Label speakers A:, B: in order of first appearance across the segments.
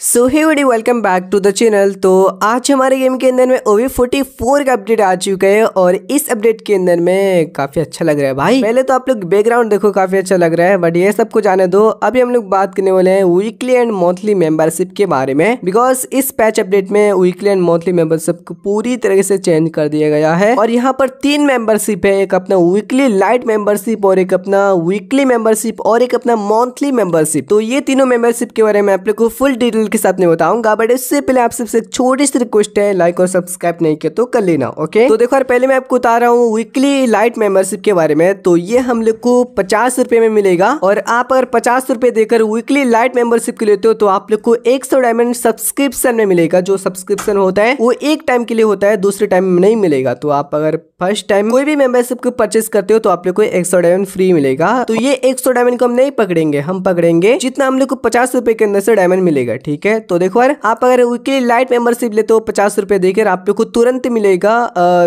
A: so hey welcome back to the channel तो आज हमारे गेम के अंदर में ओवी फोर्टी फोर का अपडेट आ चुका है और इस अपडेट के अंदर में काफ़ी अच्छा लग रहा है भाई पहले तो आप लोग बैकग्राउंड देखो काफ़ी अच्छा लग रहा है बट ये सब को जाने दो अभी हम लोग बात करने वाले हैं वीकली एंड मंथली मेंबरशिप के बारे में बिकॉज इस पैच अपडेट में वीकली एंड मंथली मेंबरशिप को पूरी तरह से चेंज कर दिया गया है और यहाँ पर तीन मेंबरशिप है एक अपना वीकली लाइट मेंबरशिप और एक अपना वीकली मेंबरशिप और एक अपना मंथली मेंबरशिप तो ये तीनों मेंबरशिप के बारे में आप लोग को फुल डिटेल डिटेल के साथ में बताऊंगा बट इससे पहले आप सबसे छोटी सी रिक्वेस्ट है लाइक और सब्सक्राइब नहीं किया तो कर लेना ओके तो देखो यार पहले मैं आपको बता रहा हूँ वीकली लाइट मेंबरशिप के बारे में तो ये हम लोग को पचास में मिलेगा और आप अगर पचास रुपए देकर वीकली लाइट मेंबरशिप के लेते हो तो आप लोग को एक सौ डायमंड सब्सक्रिप्शन में मिलेगा जो सब्सक्रिप्शन होता है वो एक टाइम के लिए होता है दूसरे टाइम में नहीं मिलेगा तो आप अगर फर्स्ट टाइम कोई भी मेंबरशिप को परचेस करते हो तो आप लोग को एक सौ डायमंड फ्री मिलेगा तो ये एक सौ डायमंड को हम नहीं पकड़ेंगे हम पकड़ेंगे जितना हम लोग को पचास रुपए के अंदर से डायमंड मिलेगा ठीक ठीक है तो देखो यार आप अगर वीकली लाइट मेंबरशिप लेते हो पचास रुपए देकर आप को तुरंत मिलेगा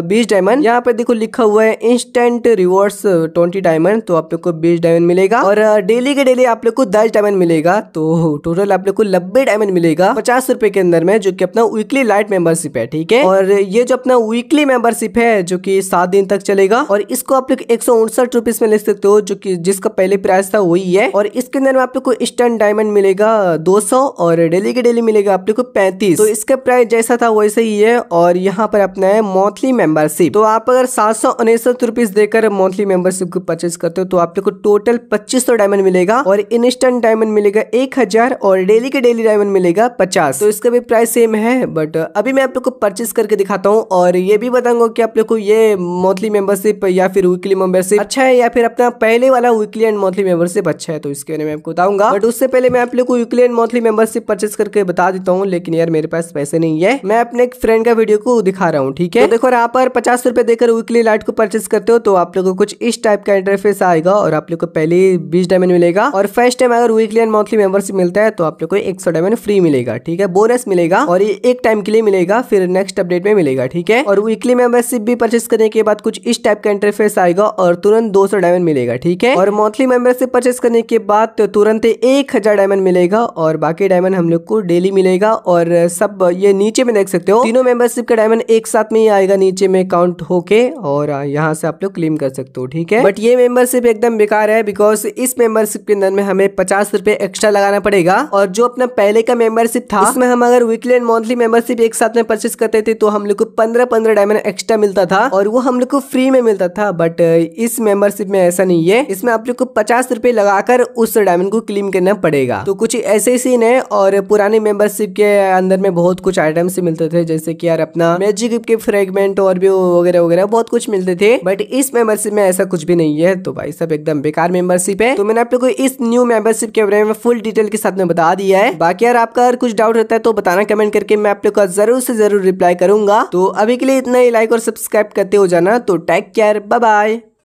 A: बीस डायमंड यहाँ पे देखो लिखा हुआ है इंस्टेंट रिवॉर्ड्स ट्वेंटी डायमंड तो आप लोग को बीस डायमंड मिलेगा और डेली के डेली आप लोग को दस डायमंड मिलेगा तो टोटल आप लोग को नब्बे डायमंड मिलेगा पचास रुपए के अंदर में जो की अपना वीकली लाइट मेंबरशिप है ठीक है और ये जो अपना वीकली मेंबरशिप है जो की सात दिन तक चलेगा और इसको आप लोग एक में ले सकते हो जो की जिसका पहले प्राइस था वही है और इसके अंदर में आप लोग को इंस्टेंट डायमंड मिलेगा दो और डेली के डेली मिलेगा अपने को पैंतीस तो इसका प्राइस जैसा था वैसे ही है और यहाँ पर अपना है मंथली मेंबरशिप तो आप अगर सात सौ उनसठ रुपीज देकर मंथली मेंबरशिप को परचेज करते हो तो आप लोग को टोटल पच्चीस सौ डायमंड मिलेगा और इंस्टेंट डायमंड मिलेगा एक हजार और डेली के डेली डायमंड मिलेगा पचास तो इसका भी प्राइस सेम है बट अभी मैं आप लोग को परचेज करके दिखाता हूँ और ये भी बताऊंगा की आप लोग को ये मंथली मेंबरशिप या फिर वीकली मेंबरशिप अच्छा है या फिर अपना पहले वाला वीकली एंड मंथली मेंबरशिप अच्छा है तो इसके बारे में आपको बताऊंगा बट उससे पहले मैं आप लोग को weekly and monthly membership purchase message करके बता देता हूँ लेकिन यार मेरे पास पैसे नहीं है मैं अपने एक फ्रेंड का वीडियो को दिखा रहा हूँ ठीक है तो देखो यहाँ पर पचास रुपए देकर वीकली लाइट को परचेस करते हो तो आप लोग को कुछ इस टाइप का इंटरफेस आएगा और आप लोग को पहले बीस डायमंड मिलेगा और फर्स्ट टाइम अगर वीकली एंड मंथली मेंबरशिप मिलता है तो आप लोग को एक सौ डायमंड फ्री मिलेगा ठीक है बोनस मिलेगा और एक टाइम के लिए मिलेगा फिर नेक्स्ट अपडेट में मिलेगा ठीक है और वीकली मेंबरशिप भी परचेस करने के बाद कुछ इस टाइप का इंटरफेस आएगा और तुरंत दो सौ डायमंड मिलेगा ठीक है और मंथली मेंबरशिप परचेस करने के बाद तुरंत एक हजार डायमंड मिलेगा और बाकी डायमंड हम लोग को डेली मिलेगा और सब ये नीचे में देख सकते हो तीनों मेंबरशिप का डायमंड एक साथ में ही आएगा नीचे में काउंट होके और यहाँ से आप लोग क्लेम कर सकते हो ठीक है बट ये मेंबरशिप एकदम बेकार है बिकॉज इस मेंबरशिप के अंदर में हमें पचास एक्स्ट्रा लगाना पड़ेगा और जो अपना पहले का मेंबरशिप था उसमें हम अगर वीकली एंड मंथली मेंबरशिप एक साथ में परचेस करते थे तो हम लोग को पंद्रह पंद्रह डायमंड एक्स्ट्रा मिलता था और वो हम लोग को फ्री में मिलता था बट इस मेंबरशिप में ऐसा नहीं है इसमें आप लोग को पचास रुपए लगाकर उस डायमंड को क्लेम करना पड़ेगा तो कुछ ऐसे सीन है और पुराने मेंबरशिप के अंदर में बहुत कुछ आइटम्स मिलते थे जैसे कि यार अपना मैजिक के फ्रेगमेंट और भी वगैरह वगैरह बहुत कुछ मिलते थे बट इस मेंबरशिप में ऐसा कुछ भी नहीं है तो भाई सब एकदम बेकार मेंबरशिप है तो मैंने आप लोग को इस न्यू मेंबरशिप के बारे में फुल डिटेल के साथ में बता दिया है बाकी यार आपका अगर कुछ डाउट रहता है तो बताना कमेंट करके मैं आप लोग का जरूर से जरूर रिप्लाई करूंगा तो अभी के लिए इतना ही लाइक और सब्सक्राइब करते हो जाना तो टेक केयर बाय